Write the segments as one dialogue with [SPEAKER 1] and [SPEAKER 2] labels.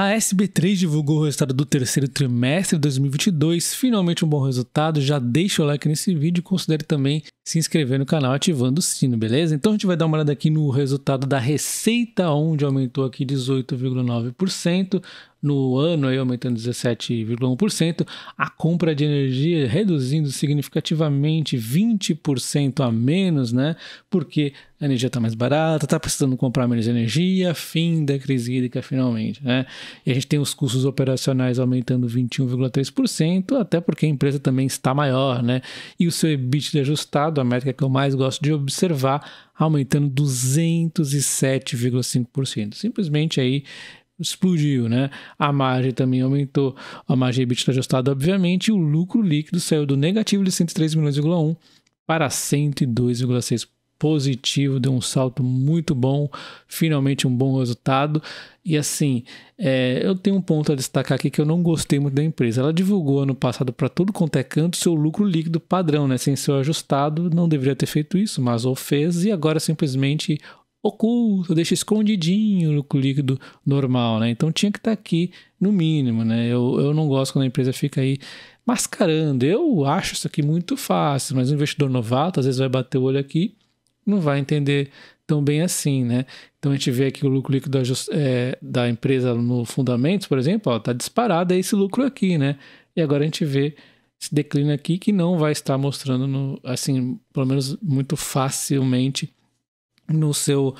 [SPEAKER 1] A SB3 divulgou o resultado do terceiro trimestre de 2022, finalmente um bom resultado. Já deixa o like nesse vídeo e considere também se inscrever no canal ativando o sino, beleza? Então a gente vai dar uma olhada aqui no resultado da receita, onde aumentou aqui 18,9%, no ano aí aumentando 17,1%, a compra de energia reduzindo significativamente 20% a menos, né? Porque a energia está mais barata, está precisando comprar menos energia, fim da crise hídrica finalmente, né? E a gente tem os custos operacionais aumentando 21,3%, até porque a empresa também está maior, né? E o seu EBITDA ajustado da métrica que eu mais gosto de observar, aumentando 207,5%. Simplesmente aí explodiu, né? A margem também aumentou, a margem EBITDA ajustada, obviamente, e o lucro líquido saiu do negativo de 103 milhões,1 para 102,6 positivo, deu um salto muito bom, finalmente um bom resultado. E assim, é, eu tenho um ponto a destacar aqui que eu não gostei muito da empresa. Ela divulgou ano passado para tudo quanto é canto seu lucro líquido padrão, né? Sem ser ajustado, não deveria ter feito isso, mas ou fez e agora simplesmente oculto, deixa escondidinho o lucro líquido normal, né? Então tinha que estar tá aqui no mínimo, né? Eu, eu não gosto quando a empresa fica aí mascarando. Eu acho isso aqui muito fácil, mas o investidor novato às vezes vai bater o olho aqui não vai entender tão bem assim, né? Então a gente vê aqui o lucro líquido da, é, da empresa no fundamentos, por exemplo, está disparado é esse lucro aqui, né? E agora a gente vê esse declínio aqui que não vai estar mostrando, no, assim, pelo menos muito facilmente no seu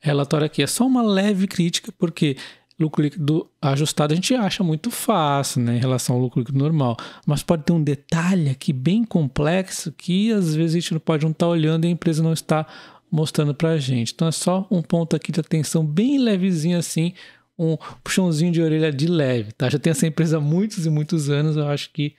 [SPEAKER 1] relatório aqui. É só uma leve crítica, porque lucro líquido ajustado a gente acha muito fácil, né, em relação ao lucro líquido normal. Mas pode ter um detalhe aqui bem complexo que às vezes a gente não pode não estar tá olhando e a empresa não está mostrando para a gente. Então é só um ponto aqui de atenção bem levezinho assim, um puxãozinho de orelha de leve, tá? Já tenho essa empresa há muitos e muitos anos, eu acho que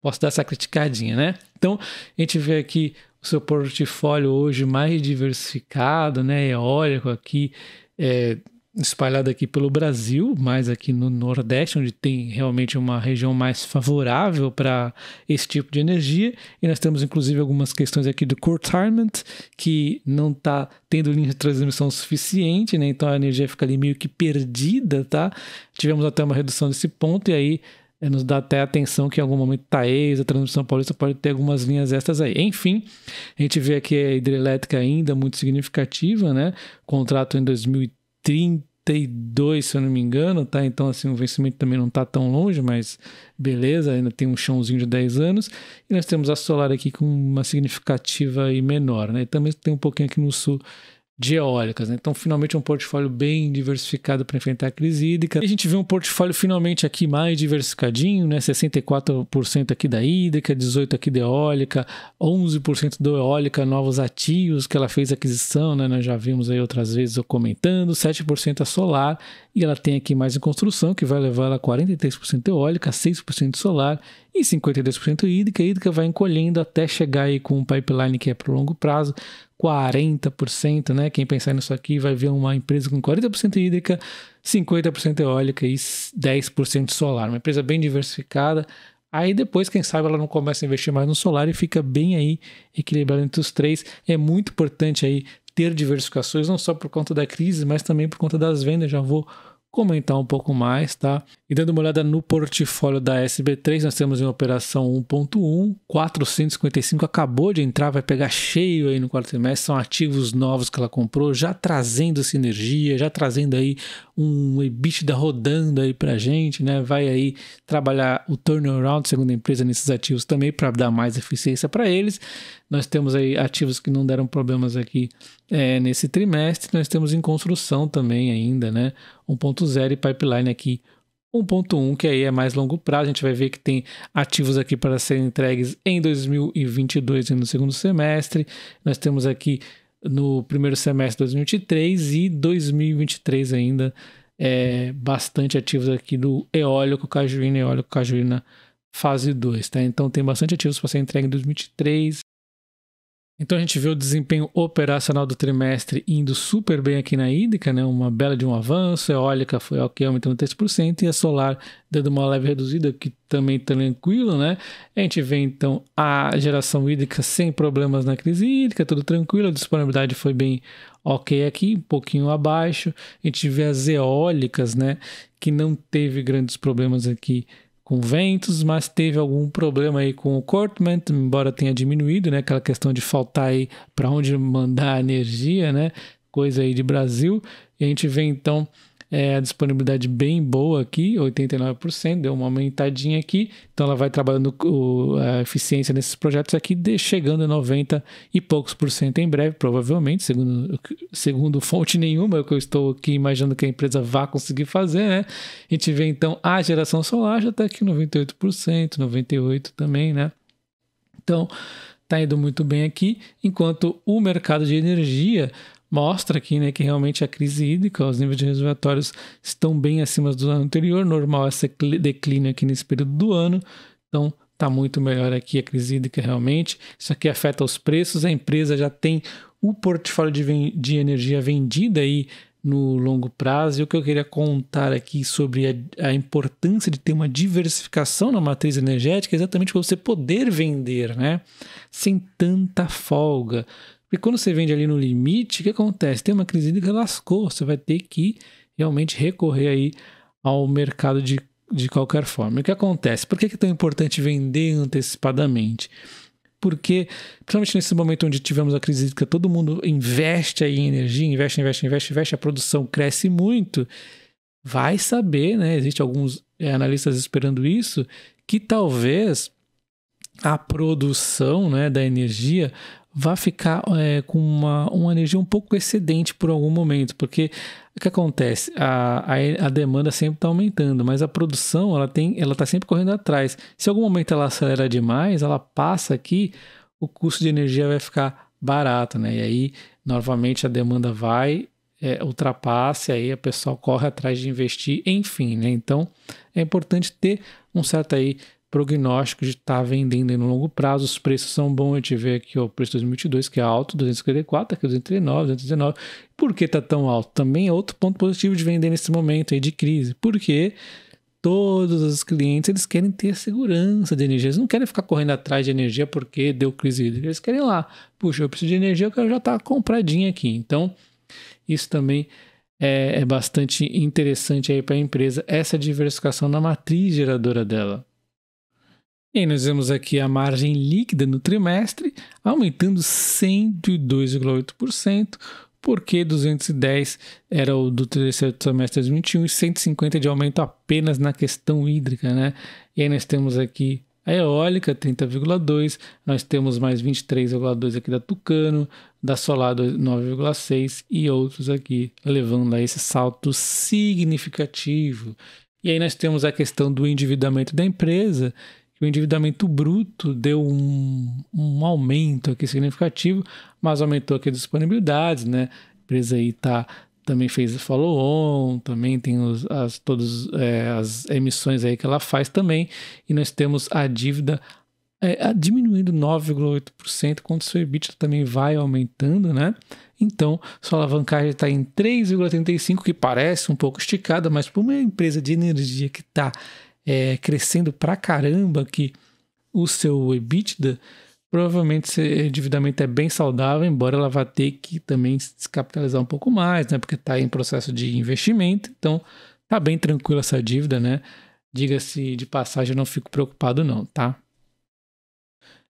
[SPEAKER 1] posso dar essa criticadinha, né? Então a gente vê aqui o seu portfólio hoje mais diversificado, né? Eólico aqui, é, espalhada aqui pelo Brasil, mais aqui no Nordeste, onde tem realmente uma região mais favorável para esse tipo de energia. E nós temos inclusive algumas questões aqui do curtailment, que não está tendo linha de transmissão suficiente, né? então a energia fica ali meio que perdida, tá? Tivemos até uma redução desse ponto, e aí é, nos dá até atenção que em algum momento Taês, tá a Transmissão Paulista pode ter algumas linhas extras aí. Enfim, a gente vê aqui a hidrelétrica ainda muito significativa, né? Contrato em 2013 32, se eu não me engano, tá? Então, assim, o vencimento também não está tão longe, mas beleza, ainda tem um chãozinho de 10 anos. E nós temos a Solar aqui com uma significativa e menor, né? E também tem um pouquinho aqui no sul de eólicas. Né? Então, finalmente, um portfólio bem diversificado para enfrentar a crise hídrica. E a gente vê um portfólio finalmente aqui mais diversificadinho, né? 64% aqui da hídrica, 18% aqui da eólica, 11% do eólica, novos ativos que ela fez aquisição, né? nós já vimos aí outras vezes eu comentando, 7% a é solar, e ela tem aqui mais em construção, que vai levar ela a 43% eólica, 6% solar e 52% hídrica. A hídrica vai encolhendo até chegar aí com um pipeline que é para longo prazo, 40%, né? Quem pensar nisso aqui vai ver uma empresa com 40% hídrica, 50% eólica e 10% solar. Uma empresa bem diversificada. Aí depois, quem sabe, ela não começa a investir mais no solar e fica bem aí equilibrada entre os três. É muito importante aí ter diversificações, não só por conta da crise, mas também por conta das vendas. Já vou comentar um pouco mais, tá? E dando uma olhada no portfólio da SB3, nós temos em operação 1.1, 455 acabou de entrar, vai pegar cheio aí no quarto trimestre, são ativos novos que ela comprou, já trazendo sinergia, já trazendo aí um EBITDA rodando aí pra gente, né? Vai aí trabalhar o turnaround, segundo a empresa, nesses ativos também para dar mais eficiência para eles. Nós temos aí ativos que não deram problemas aqui é, nesse trimestre. Nós temos em construção também ainda, né? 1.0 e pipeline aqui 1.1, que aí é mais longo prazo, a gente vai ver que tem ativos aqui para serem entregues em 2022 e no segundo semestre. Nós temos aqui no primeiro semestre de 2023 e 2023 ainda é, bastante ativos aqui do eólico cajuína, eólico cajuína fase 2, tá? Então tem bastante ativos para ser entregue em 2023 então a gente vê o desempenho operacional do trimestre indo super bem aqui na hídrica, né? uma bela de um avanço, a eólica foi ok, aumentando 3%, e a solar dando uma leve reduzida, que também está tranquilo. Né? A gente vê então a geração hídrica sem problemas na crise hídrica, tudo tranquilo, a disponibilidade foi bem ok aqui, um pouquinho abaixo. A gente vê as eólicas, né? que não teve grandes problemas aqui com ventos, mas teve algum problema aí com o Cortman, né? embora tenha diminuído, né? Aquela questão de faltar aí para onde mandar a energia, né? Coisa aí de Brasil. E a gente vê então é, a disponibilidade bem boa aqui, 89%, deu uma aumentadinha aqui. Então ela vai trabalhando o, a eficiência nesses projetos aqui, de, chegando a 90 e poucos por cento em breve, provavelmente, segundo, segundo fonte nenhuma, é o que eu estou aqui imaginando que a empresa vá conseguir fazer, né? A gente vê então a geração solar já está aqui 98%, 98% também, né? Então, está indo muito bem aqui, enquanto o mercado de energia mostra aqui né, que realmente a crise hídrica, os níveis de reservatórios estão bem acima do ano anterior, normal esse declínio aqui nesse período do ano, então está muito melhor aqui a crise hídrica realmente. Isso aqui afeta os preços, a empresa já tem o portfólio de, de energia vendida aí no longo prazo. E o que eu queria contar aqui sobre a, a, importância de ter uma diversificação na matriz energética é exatamente para você poder vender, né? Sem tanta folga. Porque quando você vende ali no limite, o que acontece? Tem uma crise que lascou, você vai ter que realmente recorrer aí ao mercado de, de qualquer forma. E o que acontece? Por que é tão importante vender antecipadamente? Porque, principalmente nesse momento onde tivemos a crise hídrica, todo mundo investe aí em energia, investe, investe, investe, investe, a produção cresce muito. Vai saber, né? Existem alguns é, analistas esperando isso, que talvez a produção né, da energia vai ficar é, com uma, uma energia um pouco excedente por algum momento, porque o que acontece? A, a, a demanda sempre está aumentando, mas a produção ela tem, ela está sempre correndo atrás. Se algum momento ela acelera demais, ela passa aqui, o custo de energia vai ficar barato, né? E aí, novamente, a demanda vai é, e aí a pessoa corre atrás de investir, enfim, né? Então é importante ter um certo aí prognóstico de estar tá vendendo no longo prazo, os preços são bons, a gente vê aqui o preço de 2022 que é alto, 254, aqui 239, 219. Por que está tão alto? Também é outro ponto positivo de vender nesse momento aí de crise, porque todos os clientes eles querem ter segurança de energia, eles não querem ficar correndo atrás de energia porque deu crise, eles querem lá, puxa, eu preciso de energia, eu quero já estar tá compradinho aqui, então isso também é, é bastante interessante aí para a empresa, essa diversificação na matriz geradora dela. E nós vemos aqui a margem líquida no trimestre aumentando 102,8%, porque 210 era o do terceiro semestre de 2021 e 150 de aumento apenas na questão hídrica, né? E aí nós temos aqui a eólica 30,2, nós temos mais 23,2 aqui da Tucano, da Solar 9,6 e outros aqui, levando a esse salto significativo. E aí nós temos a questão do endividamento da empresa, que o endividamento bruto deu um, um aumento aqui significativo, mas aumentou aqui disponibilidades, né? A empresa aí tá, também fez follow-on, também tem os, as, todas é, as emissões aí que ela faz também, e nós temos a dívida é, diminuindo 9,8%, quando o seu EBITDA também vai aumentando, né? Então, sua alavancagem está em 3,35, que parece um pouco esticada, mas para uma empresa de energia que está é, crescendo pra caramba, que o seu EBITDA, provavelmente esse endividamento é bem saudável, embora ela vá ter que também se capitalizar um pouco mais, né? Porque está em processo de investimento, então tá bem tranquila essa dívida, né? Diga-se de passagem, eu não fico preocupado não, tá?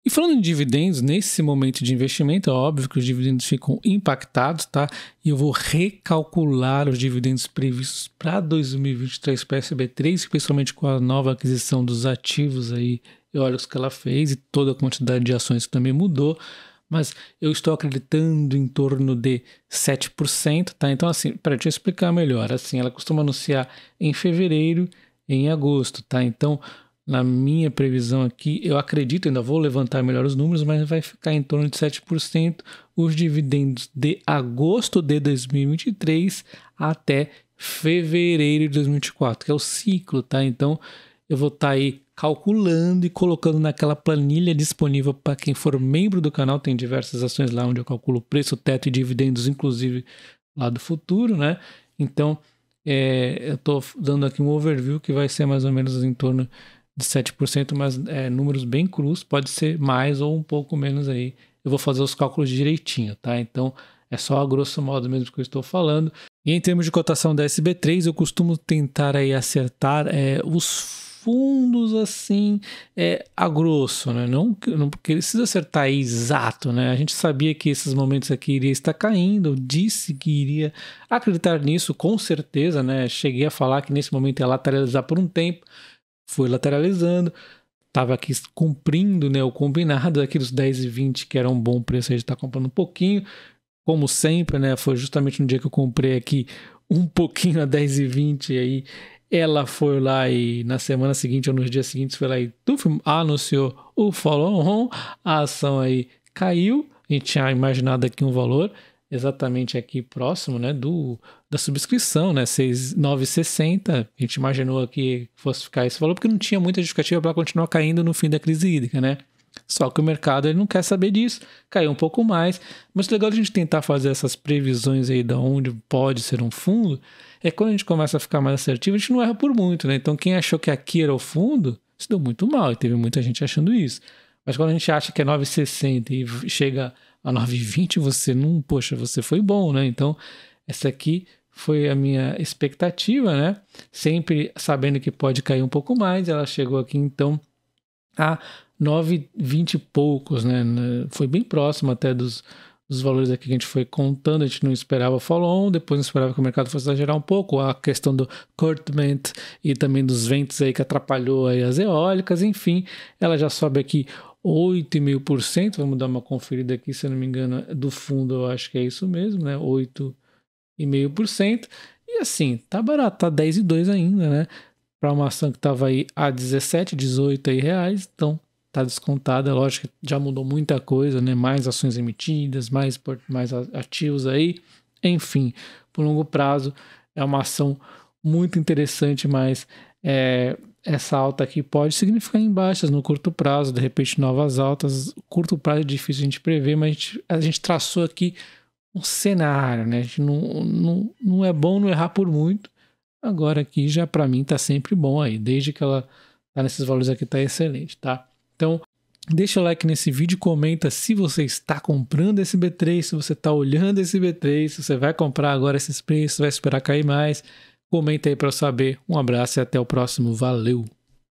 [SPEAKER 1] E falando em dividendos, nesse momento de investimento, é óbvio que os dividendos ficam impactados, tá? E eu vou recalcular os dividendos previstos para 2023 para a SB3, principalmente com a nova aquisição dos ativos aí, e olha o que ela fez e toda a quantidade de ações que também mudou. Mas eu estou acreditando em torno de 7%, tá? Então, assim, para te explicar melhor, assim, ela costuma anunciar em fevereiro, em agosto, tá? Então, na minha previsão aqui, eu acredito, ainda vou levantar melhor os números, mas vai ficar em torno de 7% os dividendos de agosto de 2023 até fevereiro de 2024, que é o ciclo, tá? Então, eu vou estar tá aí calculando e colocando naquela planilha disponível para quem for membro do canal, tem diversas ações lá onde eu calculo preço, teto e dividendos, inclusive lá do futuro, né? Então, é, eu estou dando aqui um overview que vai ser mais ou menos em torno de 7%, mas é, números bem crus, pode ser mais ou um pouco menos aí. Eu vou fazer os cálculos direitinho, tá? Então é só a grosso modo mesmo que eu estou falando. E em termos de cotação da SB3, eu costumo tentar aí acertar é, os fundos assim é, a grosso, né? Não, não porque precisa acertar aí exato, né? A gente sabia que esses momentos aqui iria estar caindo, disse que iria acreditar nisso com certeza, né? Cheguei a falar que nesse momento ela lateralizar por um tempo, foi lateralizando, estava aqui cumprindo né, o combinado, daqueles 10 e 20 que era um bom preço, a gente está comprando um pouquinho, como sempre, né, foi justamente no dia que eu comprei aqui um pouquinho a 10 e 20 aí ela foi lá e na semana seguinte ou nos dias seguintes foi lá e tuf, anunciou o follow-on, a ação aí caiu, a gente tinha imaginado aqui um valor, exatamente aqui próximo né, do, da subscrição, né, 9,60. A gente imaginou aqui que fosse ficar esse valor, porque não tinha muita justificativa para continuar caindo no fim da crise hídrica. Né? Só que o mercado ele não quer saber disso, caiu um pouco mais. Mas o legal de a gente tentar fazer essas previsões aí de onde pode ser um fundo é quando a gente começa a ficar mais assertivo, a gente não erra por muito. Né? Então quem achou que aqui era o fundo, se deu muito mal e teve muita gente achando isso. Mas quando a gente acha que é 9,60 e chega a 9,20 você não, poxa, você foi bom, né? Então, essa aqui foi a minha expectativa, né? Sempre sabendo que pode cair um pouco mais, ela chegou aqui então a 9,20 e poucos, né? Foi bem próximo até dos, dos valores aqui que a gente foi contando, a gente não esperava follow-on, depois não esperava que o mercado fosse exagerar um pouco, a questão do curtment e também dos ventos aí que atrapalhou aí as eólicas, enfim, ela já sobe aqui 8,5%, vamos dar uma conferida aqui, se eu não me engano, do fundo eu acho que é isso mesmo, né? 8,5%. E assim, tá barato, tá 10,2 ainda, né? Para uma ação que estava aí a 17, 18 aí reais, então tá descontada, lógico que já mudou muita coisa, né? Mais ações emitidas, mais mais ativos aí, enfim, por longo prazo é uma ação muito interessante, mas é, essa alta aqui pode significar em baixas no curto prazo, de repente novas altas. Curto prazo é difícil a gente prever, mas a gente, a gente traçou aqui um cenário, né? A gente não, não, não é bom não errar por muito. Agora aqui já para mim tá sempre bom aí, desde que ela tá nesses valores aqui tá excelente, tá? Então, deixa o like nesse vídeo, comenta se você está comprando esse B3, se você está olhando esse B3, se você vai comprar agora esses preços, vai esperar cair mais. Comenta aí para saber. Um abraço e até o próximo. Valeu!